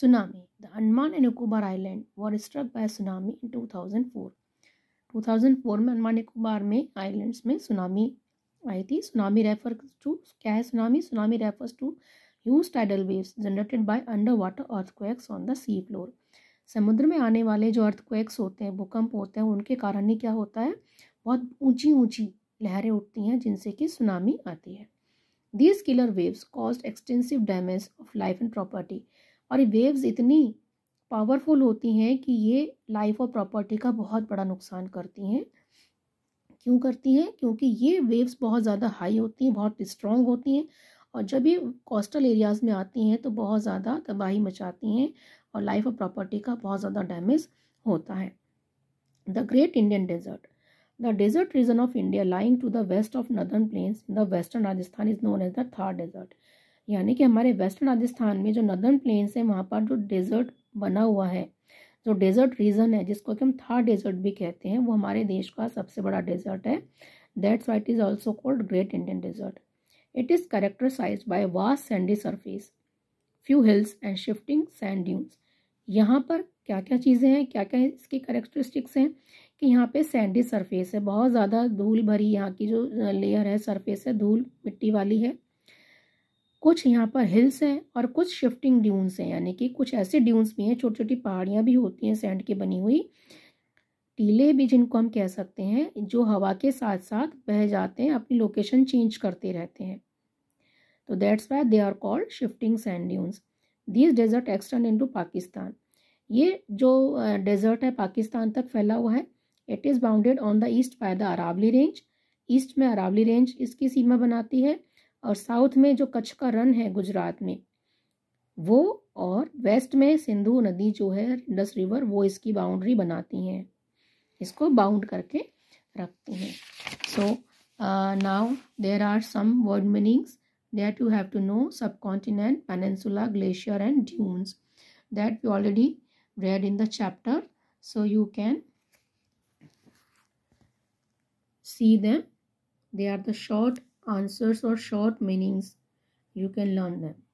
Tsunami The Andaman and Nicobar Island were struck by a tsunami in 2004. 2004 में अंडमान निकोबार में islands में tsunami आई थी tsunami refer to क्या है tsunami tsunami refers to huge tidal waves generated by under water earthquakes on the sea floor समुद्र में आने वाले जो अर्थक्वेक्स होते हैं भूकंप होते हैं उनके कारण ही क्या होता है बहुत ऊँची ऊँची लहरें उठती हैं जिनसे कि सुनामी आती है these killer waves cause extensive damage of life and property और ये वेव्स इतनी पावरफुल होती हैं कि ये लाइफ और प्रॉपर्टी का बहुत बड़ा नुकसान करती हैं क्यों करती हैं क्योंकि ये वेव्स बहुत ज़्यादा हाई होती हैं बहुत स्ट्रॉन्ग होती हैं और जब ये कोस्टल एरियाज़ में आती हैं तो बहुत ज़्यादा तबाही मचाती हैं और लाइफ और प्रॉपर्टी का बहुत ज़्यादा डैमेज होता है the great Indian desert the desert region of India lying to the west of northern plains in the western Rajasthan is known as the desert यानी कि हमारे वेस्टर्न राजस्थान में जो नदर्न प्लेन्स है वहाँ पर जो डेजर्ट बना हुआ है जो डेजर्ट रीजन है जिसको कि हम थार डेजर्ट भी कहते हैं वो हमारे देश का सबसे बड़ा डेजर्ट है that's why it is also called great Indian desert it is characterise by vast sandy surface few hills and shifting sand dunes यहाँ पर क्या क्या चीज़ें हैं क्या क्या इसकी करेक्टरिस्टिक्स हैं कि यहाँ पे सैंडी सरफेस है बहुत ज़्यादा धूल भरी यहाँ की जो लेयर है सरफेस है धूल मिट्टी वाली है कुछ यहाँ पर हिल्स हैं और कुछ शिफ्टिंग ड्यून्स हैं यानी कि कुछ ऐसे ड्यून्स भी हैं छोटी छोटी पहाड़ियाँ भी होती हैं सैंड की बनी हुई टीले भी जिनको हम कह सकते हैं जो हवा के साथ साथ बह जाते हैं अपनी लोकेशन चेंज करते रहते हैं तो that's why they are called shifting sand dunes this desert extends into Pakistan ये जो डेजर्ट है पाकिस्तान तक फैला हुआ है it is bounded on the east by the Aravalli range east में अरावली रेंज इसकी सीमा बनाती है और साउथ में जो कच्छ का रन है गुजरात में वो और वेस्ट में सिंधु नदी जो है डस रिवर वो इसकी बाउंड्री बनाती हैं इसको बाउंड करके रखती हैं so now there are some word meanings that you have to know subcontinent peninsula glacier and dunes that you already read in the chapter so you can see them they are the short answers or short meanings you can learn them